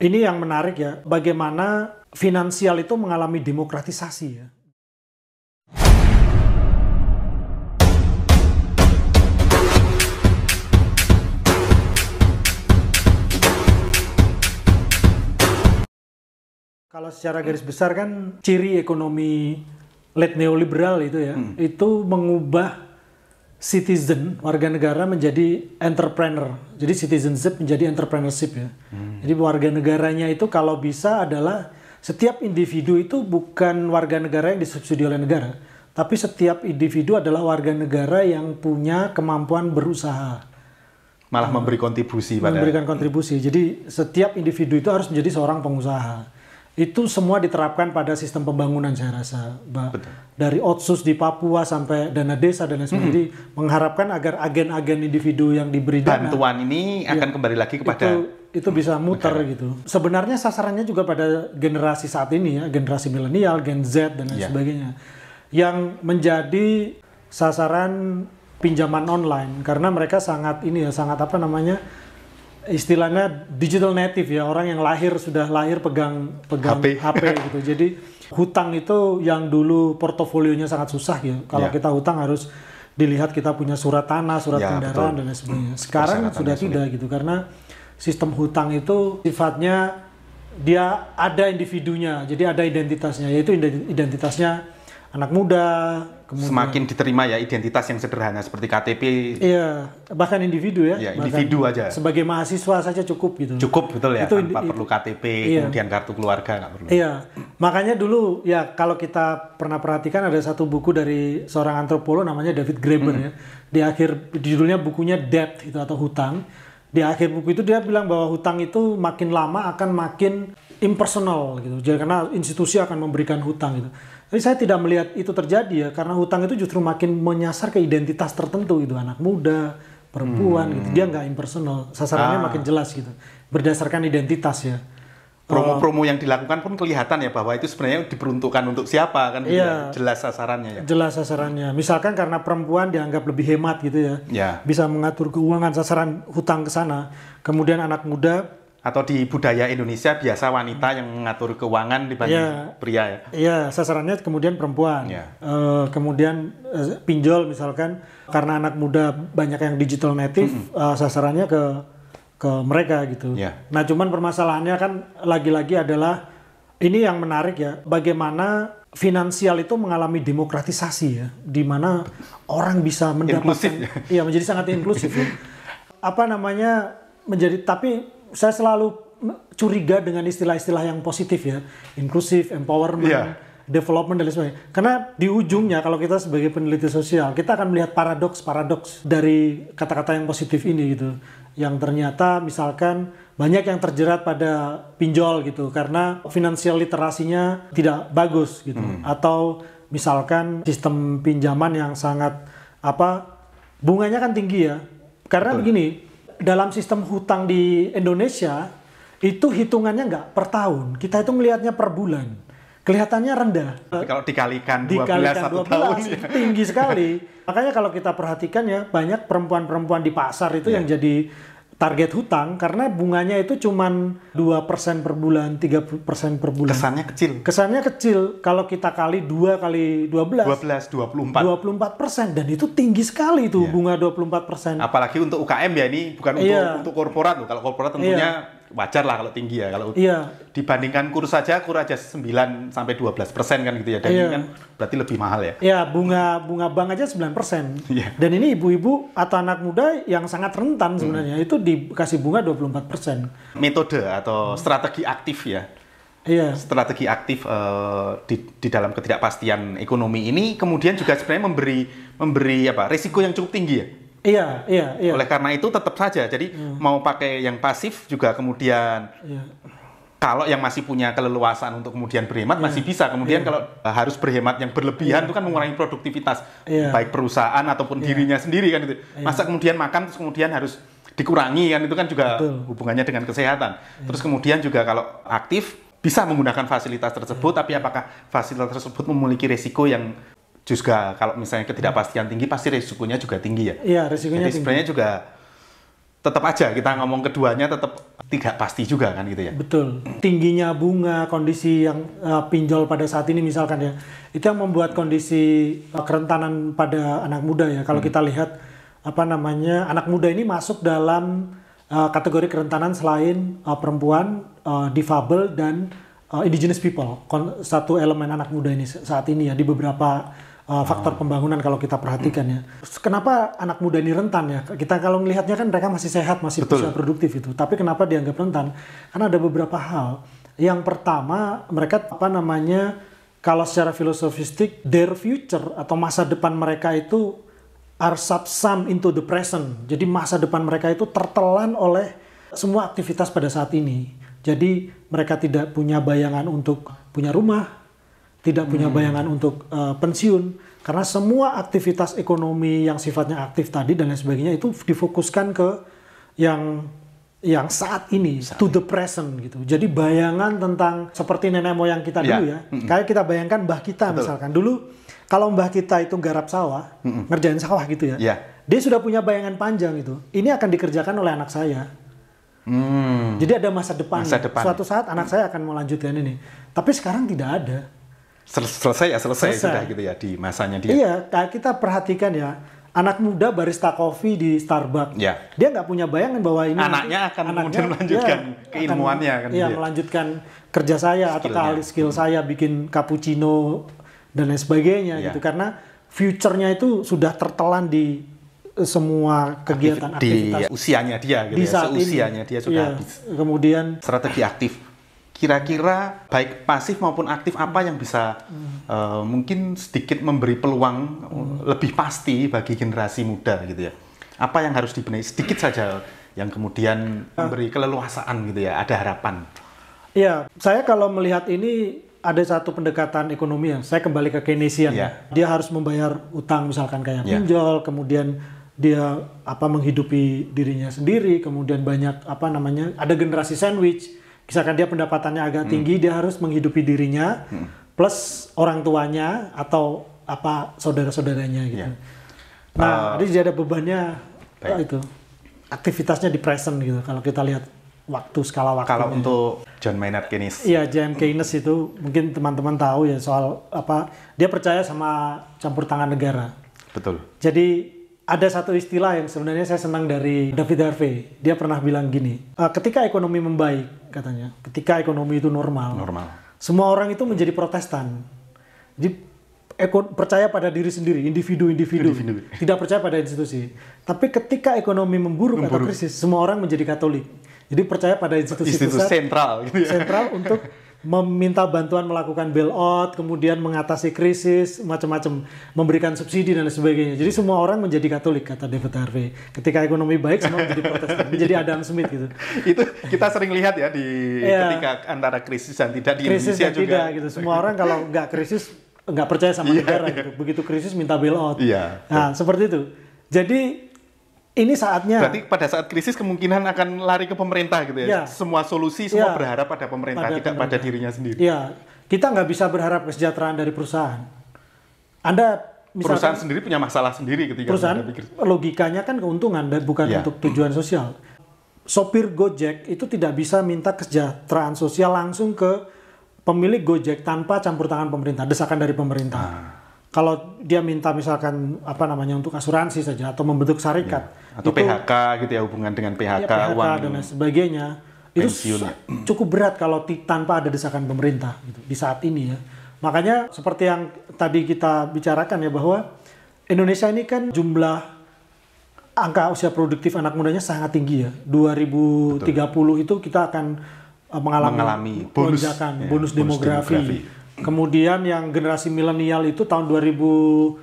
Ini yang menarik ya, bagaimana finansial itu mengalami demokratisasi ya. Kalau secara garis besar kan ciri ekonomi late neoliberal itu ya, hmm. itu mengubah citizen warga negara menjadi entrepreneur. Jadi citizenship menjadi entrepreneurship ya. Hmm. Jadi warga negaranya itu kalau bisa adalah setiap individu itu bukan warga negara yang disubsidi oleh negara, tapi setiap individu adalah warga negara yang punya kemampuan berusaha. Malah memberi kontribusi pada memberikan kontribusi. Jadi setiap individu itu harus menjadi seorang pengusaha itu semua diterapkan pada sistem pembangunan saya rasa, Mbak. Betul. Dari otsus di Papua sampai dana desa dan lain hmm. sebagainya, hmm. mengharapkan agar agen-agen individu yang diberi dana bantuan ini iya. akan kembali lagi kepada itu, itu bisa muter gitu. Sebenarnya sasarannya juga pada generasi saat ini ya, generasi milenial, Gen Z dan lain yeah. sebagainya, yang menjadi sasaran pinjaman online karena mereka sangat ini ya, sangat apa namanya? istilahnya digital native ya orang yang lahir sudah lahir pegang pegang HP, HP gitu. Jadi hutang itu yang dulu portofolionya sangat susah ya. Kalau yeah. kita hutang harus dilihat kita punya surat tanah, surat yeah, ya, kendaraan betul. dan lain sebagainya. Hmm. Sekarang sudah tidak gitu karena sistem hutang itu sifatnya dia ada individunya, jadi ada identitasnya yaitu identitasnya anak muda. Kemudian, Semakin diterima ya identitas yang sederhana seperti KTP. Iya, bahkan individu ya. ya individu aja. Sebagai mahasiswa saja cukup gitu. Cukup betul ya, itu, tanpa perlu KTP, iya. kemudian kartu keluarga nggak perlu. Iya, makanya dulu ya kalau kita pernah perhatikan ada satu buku dari seorang antropolog namanya David Graeber hmm. ya. Di akhir judulnya bukunya Debt itu atau hutang di akhir buku itu dia bilang bahwa hutang itu makin lama akan makin impersonal gitu. Jadi karena institusi akan memberikan hutang gitu. Tapi saya tidak melihat itu terjadi ya karena hutang itu justru makin menyasar ke identitas tertentu gitu anak muda, perempuan hmm. gitu. Dia nggak impersonal, sasarannya ah. makin jelas gitu. Berdasarkan identitas ya promo-promo yang dilakukan pun kelihatan ya bahwa itu sebenarnya diperuntukkan untuk siapa kan iya. iya, jelas sasarannya ya. Jelas sasarannya. Misalkan karena perempuan dianggap lebih hemat gitu ya. ya. Bisa mengatur keuangan sasaran hutang ke sana. Kemudian anak muda atau di budaya Indonesia biasa wanita yang mengatur keuangan dibanding ya, pria ya. Iya, sasarannya kemudian perempuan. Ya. E, kemudian e, pinjol misalkan karena anak muda banyak yang digital native mm -hmm. E, sasarannya ke ke mereka gitu. Yeah. Nah, cuman permasalahannya kan lagi-lagi adalah ini yang menarik ya, bagaimana finansial itu mengalami demokratisasi ya, di mana orang bisa mendapatkan ya iya, menjadi sangat inklusif ya. Apa namanya menjadi tapi saya selalu curiga dengan istilah-istilah yang positif ya, inklusif, empowerment, yeah. development dan lain sebagainya. Karena di ujungnya kalau kita sebagai peneliti sosial, kita akan melihat paradoks-paradoks dari kata-kata yang positif ini gitu yang ternyata misalkan banyak yang terjerat pada pinjol gitu karena finansial literasinya tidak bagus gitu hmm. atau misalkan sistem pinjaman yang sangat apa bunganya kan tinggi ya karena Betul. begini dalam sistem hutang di Indonesia itu hitungannya nggak per tahun kita itu melihatnya per bulan kelihatannya rendah. Tapi kalau dikalikan 12 dikalikan 12, 12 tahun ya. tinggi sekali. Makanya kalau kita perhatikan ya banyak perempuan-perempuan di pasar itu yeah. yang iya. jadi target hutang karena bunganya itu cuma 2% per bulan, 3% per bulan. Kesannya kecil. Kesannya kecil kalau kita kali 2 kali 12. 12 24. 24% dan itu tinggi sekali itu yeah. Iya. bunga 24%. Apalagi untuk UKM ya ini bukan untuk yeah. untuk korporat loh. Kalau korporat tentunya yeah wajar lah kalau tinggi ya kalau iya. dibandingkan kur saja kur aja 9 sampai 12 persen kan gitu ya dan iya. ini kan berarti lebih mahal ya ya bunga bunga bank aja 9 persen iya. dan ini ibu-ibu atau anak muda yang sangat rentan sebenarnya hmm. itu dikasih bunga 24 persen metode atau hmm. strategi aktif ya Iya. Strategi aktif uh, di, di dalam ketidakpastian ekonomi ini kemudian juga sebenarnya memberi memberi apa risiko yang cukup tinggi ya Iya, iya, iya. Oleh karena itu tetap saja. Jadi iya. mau pakai yang pasif juga kemudian iya. kalau yang masih punya keleluasan untuk kemudian berhemat iya. masih bisa. Kemudian iya. kalau eh, harus berhemat yang berlebihan iya. itu kan mengurangi produktivitas iya. baik perusahaan ataupun iya. dirinya sendiri kan itu. Iya. Masa kemudian makan terus kemudian harus dikurangi kan itu kan juga Betul. hubungannya dengan kesehatan. Iya. Terus kemudian juga kalau aktif bisa menggunakan fasilitas tersebut, iya. tapi apakah fasilitas tersebut memiliki resiko yang juga kalau misalnya ketidakpastian tinggi pasti risikonya juga tinggi ya. Iya, risikonya Jadi tinggi. juga tetap aja kita ngomong keduanya tetap tidak pasti juga kan gitu ya. Betul. Tingginya bunga, kondisi yang uh, pinjol pada saat ini misalkan ya. Itu yang membuat kondisi uh, kerentanan pada anak muda ya. Kalau hmm. kita lihat apa namanya anak muda ini masuk dalam uh, kategori kerentanan selain uh, perempuan, uh, difabel dan uh, indigenous people. satu elemen anak muda ini saat ini ya di beberapa uh, faktor pembangunan kalau kita perhatikan ya. Kenapa anak muda ini rentan ya? Kita kalau melihatnya kan mereka masih sehat, masih Betul. bisa produktif itu. Tapi kenapa dianggap rentan? Karena ada beberapa hal. Yang pertama, mereka apa namanya? Kalau secara filosofistik, their future atau masa depan mereka itu are subsumed into the present. Jadi masa depan mereka itu tertelan oleh semua aktivitas pada saat ini. Jadi mereka tidak punya bayangan untuk punya rumah, tidak punya hmm. bayangan untuk uh, pensiun karena semua aktivitas ekonomi yang sifatnya aktif tadi dan lain sebagainya itu difokuskan ke yang yang saat ini saat to the present gitu. Jadi bayangan tentang seperti nenek moyang kita iya. dulu ya. ya. Mm hmm Kayak kita bayangkan mbah kita Betul. misalkan dulu kalau mbah kita itu garap sawah, mm hmm ngerjain sawah gitu ya. Yeah. Dia sudah punya bayangan panjang itu. Ini akan dikerjakan oleh anak saya. Mm. Jadi ada masa depan. Masa depan. Suatu saat anak mm. saya akan melanjutkan ini. Tapi sekarang tidak ada selesai ya selesai, selesai sudah gitu ya di masanya dia. Iya, kita perhatikan ya anak muda barista kopi di Starbucks. Ya. Dia nggak punya bayangan bahwa ini anaknya akan anaknya, kemudian ya, melanjutkan ya, keilmuannya akan, kan. Iya, dia. Gitu ya. melanjutkan kerja saya atau ahli skill hmm. saya bikin cappuccino dan lain sebagainya ya. gitu karena future-nya itu sudah tertelan di semua kegiatan di aktivitas usianya dia gitu ya. di ya. Seusianya usianya dia sudah ya. Kemudian strategi aktif kira-kira baik pasif maupun aktif apa yang bisa hmm. uh, mungkin sedikit memberi peluang hmm. lebih pasti bagi generasi muda gitu ya. Apa yang harus dibenahi sedikit saja yang kemudian ah. memberi keleluasaan gitu ya, ada harapan. ya saya kalau melihat ini ada satu pendekatan ekonomi yang saya kembali ke Keynesian. ya. Dia harus membayar utang misalkan kayak yeah. pinjol, kemudian dia apa menghidupi dirinya sendiri, kemudian banyak apa namanya ada generasi sandwich misalkan dia pendapatannya agak hmm. tinggi, dia harus menghidupi dirinya hmm. plus orang tuanya atau apa saudara-saudaranya gitu. Yeah. Nah, uh, jadi ada bebannya baik. itu aktivitasnya di present gitu kalau kita lihat waktu skala waktu. Kalau untuk John Maynard Keynes. Iya, John Keynes itu mungkin teman-teman tahu ya soal apa dia percaya sama campur tangan negara. Betul. Jadi ada satu istilah yang sebenarnya saya senang dari David Harvey. Dia pernah bilang gini, eh, ketika ekonomi membaik, katanya ketika ekonomi itu normal. Normal. Semua orang itu menjadi protestan. Jadi percaya pada diri sendiri, individu-individu, tidak percaya pada institusi. Tapi ketika ekonomi memburuk, memburuk atau krisis, semua orang menjadi Katolik. Jadi percaya pada institusi, institusi pusat, sentral, gitu ya. sentral untuk meminta bantuan melakukan bailout, kemudian mengatasi krisis, macam-macam, memberikan subsidi dan sebagainya. Jadi semua orang menjadi Katolik kata David Harvey. Ketika ekonomi baik semua menjadi Protestan, menjadi Adam Smith gitu. Itu kita sering lihat ya di yeah. ketika antara krisis dan tidak di krisis Indonesia dan juga. Tidak gitu. Semua orang kalau nggak krisis nggak percaya sama yeah, negara yeah. gitu. Begitu krisis minta bailout. Yeah. Nah, seperti itu. Jadi ini saatnya. Berarti pada saat krisis kemungkinan akan lari ke pemerintah gitu ya. ya. Semua solusi semua ya. berharap pada pemerintah pada tidak pemerintah. pada dirinya sendiri. Ya, kita nggak bisa berharap kesejahteraan dari perusahaan. Anda misalkan, perusahaan kan sendiri punya masalah sendiri ketika perusahaan logikanya kan keuntungan dan bukan ya. untuk tujuan sosial. Sopir Gojek itu tidak bisa minta kesejahteraan sosial langsung ke pemilik Gojek tanpa campur tangan pemerintah, desakan dari pemerintah. Nah kalau dia minta misalkan apa namanya untuk asuransi saja atau membentuk syarikat ya. atau itu, PHK gitu ya hubungan dengan PHK, ya, PHK uang dan lain sebagainya pensiun. itu cukup berat kalau tanpa ada desakan pemerintah gitu, di saat ini ya makanya seperti yang tadi kita bicarakan ya bahwa Indonesia ini kan jumlah angka usia produktif anak mudanya sangat tinggi ya 2030 Betul. itu kita akan eh, mengalami, mengalami bonus, lonjakan ya, bonus demografi, bonus demografi Kemudian yang generasi milenial itu tahun 2050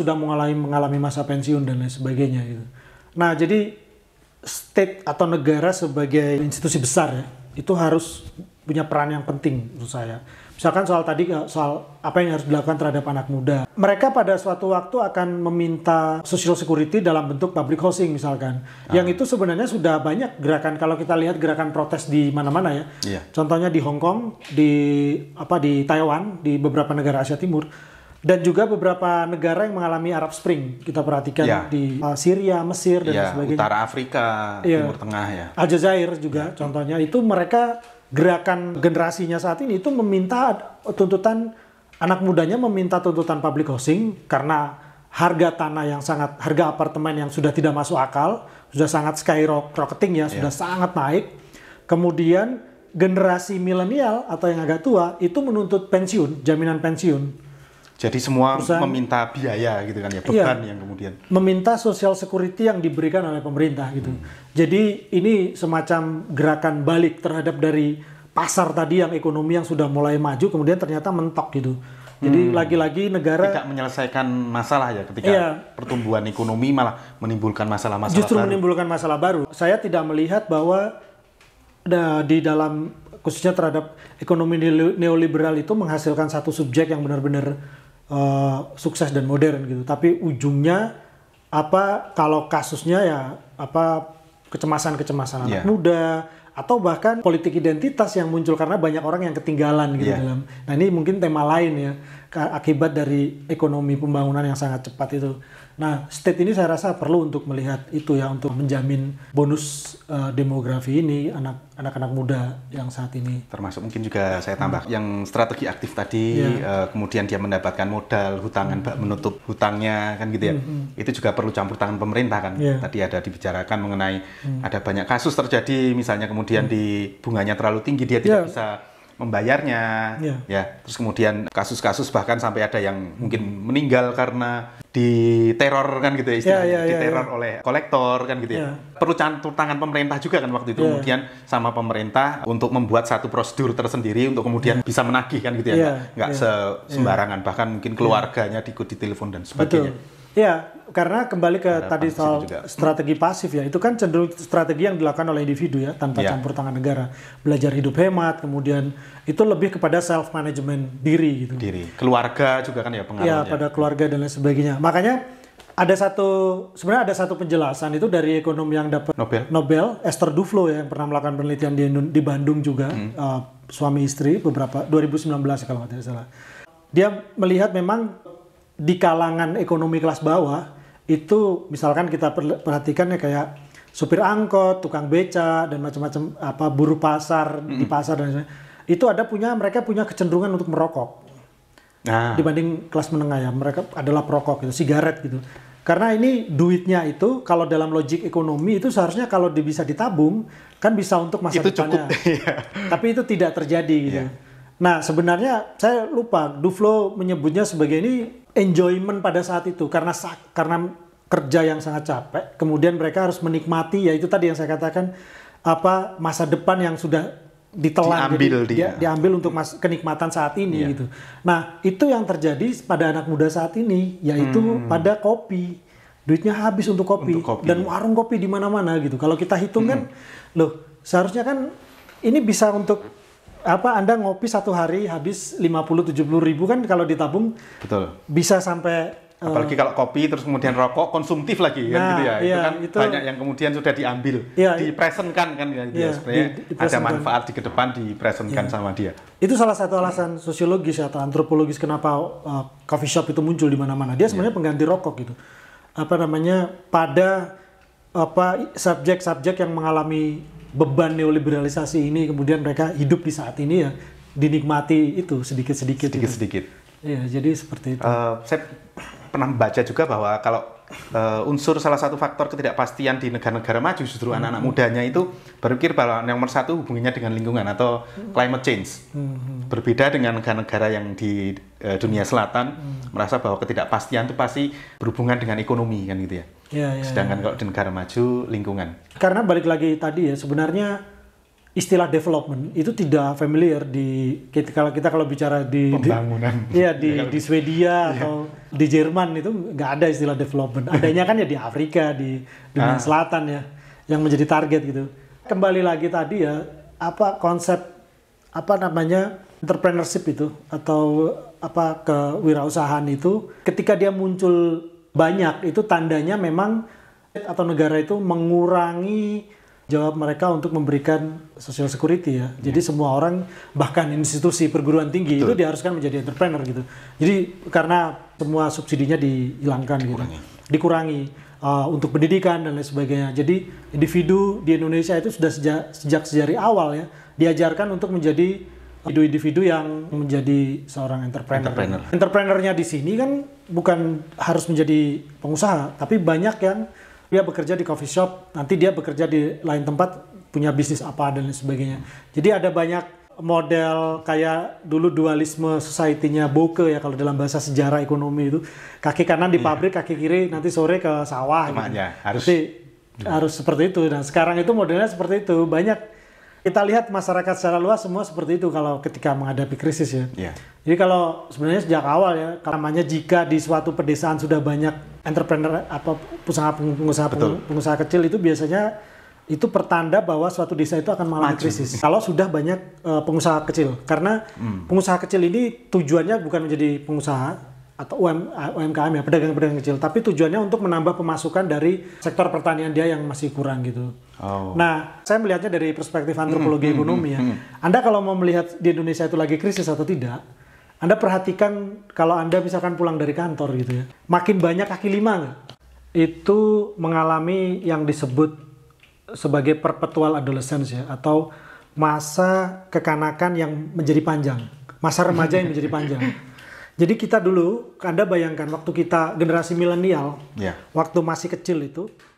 sudah mengalami mengalami masa pensiun dan lain sebagainya gitu. Nah, jadi state atau negara sebagai institusi besar ya, itu harus punya peran yang penting menurut saya Misalkan soal tadi eh, soal apa yang harus dilakukan terhadap anak muda. Mereka pada suatu waktu akan meminta social security dalam bentuk public housing misalkan. Ah. Yang itu sebenarnya sudah banyak gerakan kalau kita lihat gerakan protes di mana-mana ya. Yeah. Contohnya di Hong Kong, di apa di Taiwan, di beberapa negara Asia Timur dan juga beberapa negara yang mengalami Arab Spring kita perhatikan ya. di uh, Syria, Mesir dan ya, sebagainya. Utara Afrika, ya. Timur Tengah ya. Aljazair juga ya. contohnya itu mereka gerakan generasinya saat ini itu meminta tuntutan anak mudanya meminta tuntutan public housing karena harga tanah yang sangat harga apartemen yang sudah tidak masuk akal, sudah sangat skyrocketing ya, yeah. sudah ya. sangat naik. Kemudian generasi milenial atau yang agak tua itu menuntut pensiun, jaminan pensiun. Jadi semua perusahaan meminta biaya gitu kan ya, iya. beban iya, yang kemudian. Meminta social security yang diberikan oleh pemerintah gitu. Hmm. Jadi ini semacam gerakan balik terhadap dari pasar tadi yang ekonomi yang sudah mulai maju kemudian ternyata mentok gitu. Jadi hmm. lagi-lagi hmm. negara tidak menyelesaikan masalah ya ketika iya. pertumbuhan ekonomi malah menimbulkan masalah-masalah Justru menimbulkan masalah baru. Saya tidak melihat bahwa di dalam khususnya terhadap ekonomi neoliberal itu menghasilkan satu subjek yang benar-benar uh, sukses dan modern gitu. Tapi ujungnya apa kalau kasusnya ya apa kecemasan-kecemasan yeah. anak iya. muda atau bahkan politik identitas yang muncul karena banyak orang yang ketinggalan gitu yeah. dalam. Nah, ini mungkin tema lain ya akibat dari ekonomi pembangunan yang sangat cepat itu. Nah, state ini saya rasa perlu untuk melihat itu ya untuk menjamin bonus uh, demografi ini anak anak-anak muda yang saat ini. Termasuk mungkin juga saya tambah hmm. yang strategi aktif tadi yeah. Iya. uh, kemudian dia mendapatkan modal hutangan hmm. menutup hutangnya kan gitu ya. Hmm. hmm. Itu juga perlu campur tangan pemerintah kan. Yeah. Tadi ada dibicarakan mengenai hmm. ada banyak kasus terjadi misalnya kemudian hmm. di bunganya terlalu tinggi dia iya. tidak yeah. bisa membayarnya ya. ya terus kemudian kasus-kasus bahkan sampai ada yang mungkin meninggal karena diteror kan gitu ya istilahnya ya, ya, diteror ya. oleh kolektor kan gitu ya, ya. perlu campur tangan pemerintah juga kan waktu itu ya. kemudian sama pemerintah untuk membuat satu prosedur tersendiri untuk kemudian ya. bisa menagih kan gitu ya, ya. nggak, ya. sembarangan iya. bahkan mungkin iya. keluarganya ya. diikuti telepon dan sebagainya Betul Ya, karena kembali ke karena tadi soal juga. strategi pasif ya, itu kan cenderung strategi yang dilakukan oleh individu ya, tanpa ya. campur tangan negara. Belajar hidup hemat, kemudian itu lebih kepada self management diri gitu. Diri, keluarga juga kan ya iya, pengaruhnya. Ya, pada keluarga dan lain sebagainya. Makanya ada satu sebenarnya ada satu penjelasan itu dari ekonom yang dapat Nobel. Nobel Esther Duflo ya yang pernah melakukan penelitian di di Bandung juga hmm. uh, suami istri beberapa 2019 kalau tidak salah. Dia melihat memang di kalangan ekonomi kelas bawah itu misalkan kita perhatikan ya kayak supir angkot, tukang beca dan macam-macam apa buruh pasar mm -hmm. di pasar dan sebagainya. Itu ada punya mereka punya kecenderungan untuk merokok. Nah. Dibanding kelas menengah ya, mereka adalah perokok itu sigaret gitu. Karena ini duitnya itu kalau dalam logik ekonomi itu seharusnya kalau bisa ditabung kan bisa untuk masa itu depannya. Cukup, iya. Tapi itu tidak terjadi gitu. Yeah. Nah, sebenarnya saya lupa Duflo menyebutnya sebagai ini enjoyment pada saat itu karena karena kerja yang sangat capek. Kemudian mereka harus menikmati ya itu tadi yang saya katakan apa masa depan yang sudah ditelan diambil jadi, dia diambil untuk mas, kenikmatan saat ini yeah. gitu. Nah, itu yang terjadi pada anak muda saat ini yaitu hmm. pada kopi. Duitnya habis untuk kopi, untuk kopi dan warung kopi di mana-mana gitu. Kalau kita hitung hmm. kan loh, seharusnya kan ini bisa untuk apa Anda ngopi satu hari habis 50 70 ribu kan kalau ditabung betul bisa sampai eh, apalagi kalau kopi terus kemudian rokok konsumtif lagi kan nah, kan gitu ya iya, itu kan itu, banyak yang kemudian sudah diambil iya, dipresenkan kan gitu iya, ya supaya di, ada manfaat di ke depan dipresenkan iya. sama dia itu salah satu alasan sosiologis atau antropologis kenapa uh, coffee shop itu muncul di mana-mana dia iya. sebenarnya iya. pengganti rokok gitu apa namanya pada apa subjek-subjek yang mengalami beban neoliberalisasi ini kemudian mereka hidup di saat ini ya dinikmati itu sedikit-sedikit. Gitu. Sedikit-sedikit. Iya, jadi seperti itu. Uh, saya pernah membaca juga bahwa kalau uh, unsur salah satu faktor ketidakpastian di negara-negara maju justru hmm. anak-anak mudanya itu berpikir bahwa yang nomor satu hubungannya dengan lingkungan atau hmm. climate change hmm, hmm. berbeda dengan negara-negara yang di uh, dunia selatan hmm. merasa bahwa ketidakpastian itu pasti berhubungan dengan ekonomi kan gitu ya, ya, ya sedangkan ya. kalau di negara maju lingkungan karena balik lagi tadi ya sebenarnya istilah development itu tidak familiar di kita kita kalau bicara di pembangunan iya, di, ya di di Swedia ya. atau di Jerman itu nggak ada istilah development adanya kan ya di Afrika di dunia ah. selatan ya yang menjadi target gitu kembali lagi tadi ya apa konsep apa namanya entrepreneurship itu atau apa kewirausahaan itu ketika dia muncul banyak itu tandanya memang atau negara itu mengurangi jawab mereka untuk memberikan social security ya. Jadi hmm. semua orang bahkan institusi perguruan tinggi Betul. itu diharuskan menjadi entrepreneur gitu. Jadi karena semua subsidinya dihilangkan gitu. dikurangi. gitu. Dikurangi uh, untuk pendidikan dan lain sebagainya. Jadi individu di Indonesia itu sudah sejak sejak sejari awal ya diajarkan untuk menjadi individu-individu yang menjadi seorang entrepreneur. Entrepreneur. Entrepreneurnya di sini kan bukan harus menjadi pengusaha, tapi banyak yang dia bekerja di coffee shop, nanti dia bekerja di lain tempat, punya bisnis apa dan lain sebagainya. Jadi ada banyak model kayak dulu dualisme society-nya Boke ya kalau dalam bahasa sejarah ekonomi itu kaki kanan di iya. pabrik yeah. kaki kiri nanti sore ke sawah gitu. harus nanti, harus seperti itu dan nah, sekarang itu modelnya seperti itu banyak kita lihat masyarakat secara luas semua seperti itu kalau ketika menghadapi krisis ya. Yeah. Jadi kalau sebenarnya sejak awal ya, namanya jika di suatu pedesaan sudah banyak entrepreneur apa pengusaha pengusaha Betul. pengusaha kecil itu biasanya itu pertanda bahwa suatu desa itu akan mengalami krisis. Kalau sudah banyak uh, pengusaha kecil, karena hmm. pengusaha kecil ini tujuannya bukan menjadi pengusaha, atau UM, eh, UMKM ya pedagang-pedagang kecil tapi tujuannya untuk menambah pemasukan dari sektor pertanian dia yang masih kurang gitu. Oh. Nah, saya melihatnya dari perspektif antropologi hmm, hmm ekonomi ya. hmm, ya. Hmm. Anda kalau mau melihat di Indonesia itu lagi krisis atau tidak, Anda perhatikan kalau Anda misalkan pulang dari kantor gitu ya, makin banyak kaki lima nggak? Itu mengalami yang disebut sebagai perpetual adolescence ya atau masa kekanakan yang menjadi panjang, masa remaja yang menjadi panjang. Jadi kita dulu, Anda bayangkan waktu kita generasi milenial, yeah. waktu masih kecil itu,